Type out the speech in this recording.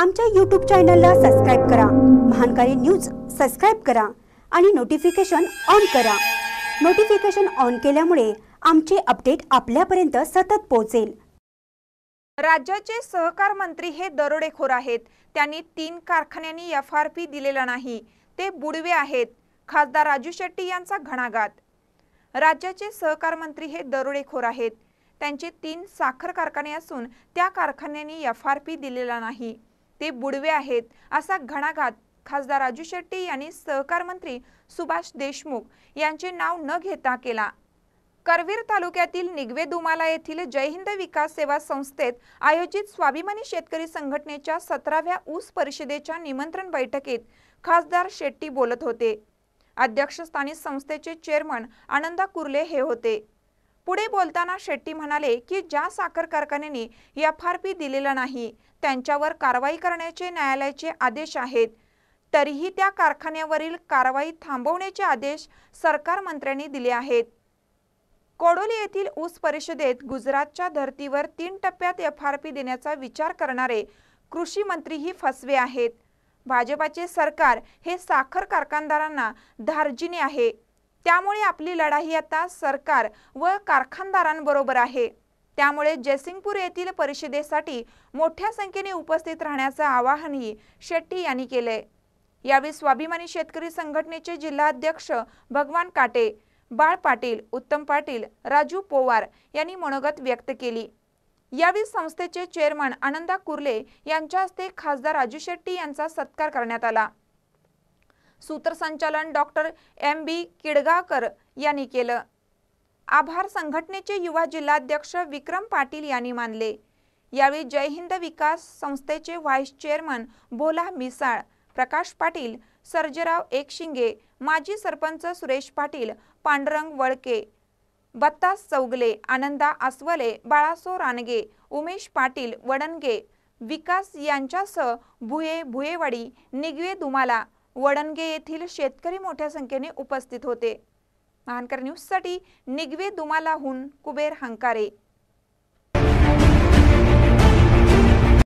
आमच्या यूट्यूब चॅनलला सबस्क्राईब करा महानकारी न्यूज सबस्क्राईब करा आणि नोटिफिकेशन ऑन करा नोटिफिकेशन ऑन केल्यामुळे आमचे अपडेट आपल्यापर्यंत सतत पोहोचेल राज्याचे सहकार मंत्री हे दरोडेखोर आहेत त्यांनी तीन कारखान्यांनी एफ आर पी दिलेला नाही ते बुडवे आहेत खासदार राजू शेट्टी यांचा घणाघात राज्याचे सहकार मंत्री हे दरोडेखोर आहेत त्यांचे तीन साखर कारखाने असून त्या कारखान्यांनी एफ आर पी दिलेला नाही ते बुडवे आहेत असा घणाघात खासदार राजू शेट्टी यांनी सहकार मंत्री सुभाष देशमुख यांचे नाव न घेता केला करवीर तालुक्यातील निगवे दुमाला येथील जयहिंद विकास सेवा संस्थेत आयोजित स्वाभिमानी शेतकरी संघटनेच्या सतराव्या ऊस परिषदेच्या निमंत्रण बैठकीत खासदार शेट्टी बोलत होते अध्यक्षस्थानी संस्थेचे चेअरमन आनंदा कुर्ले हे होते पुढे बोलताना शेट्टी म्हणाले की ज्या साखर कारखान्यांनी एफ आर पी दिलेला नाही त्यांच्यावर कारवाई करण्याचे न्यायालयाचे आदेश आहेत तरीही त्या कारखान्यावरील कारवाई थांबवण्याचे आदेश सरकार मंत्र्यांनी दिले आहेत कोडोली येथील ऊस परिषदेत गुजरातच्या धर्तीवर तीन टप्प्यात एफ आर पी देण्याचा विचार करणारे कृषी मंत्रीही फसवे आहेत भाजपाचे सरकार हे साखर कारखानदारांना धार्जिने आहे त्यामुळे आपली लढाई आता सरकार व कारखानदारांबरोबर आहे त्यामुळे जयसिंगपूर येथील परिषदेसाठी मोठ्या संख्येने उपस्थित राहण्याचं आवाहनही शेट्टी यांनी केले यावेळी स्वाभिमानी शेतकरी संघटनेचे जिल्हाध्यक्ष भगवान काटे बाळ पाटील उत्तम पाटील राजू पोवार यांनी मनोगत व्यक्त केली यावेळी संस्थेचे चेअरमन आनंदा कुर्ले यांच्या हस्ते खासदार राजू शेट्टी यांचा सत्कार करण्यात आला सूत्रसंचालन डॉक्टर एम बी किडगाकर यांनी केलं आभार संघटनेचे युवा जिल्हाध्यक्ष विक्रम पाटील यांनी मानले यावेळी जय हिंद विकास संस्थेचे व्हाईस चेअरमन भोला मिसाळ प्रकाश पाटील सर्जराव एकशिंगे माजी सरपंच सुरेश पाटील पांडुरंग वळके बत्तास चौगले आनंदा आसवले बाळासो रानगे उमेश पाटील वडनगे विकास यांच्यासह भुये भुयेवाडी निगवे दुमाला वडणगे येथील शेतकरी मोठ्या संख्येने उपस्थित होते महानकर न्यूजसाठी निगवे दुमालाहून कुबेर हंकारे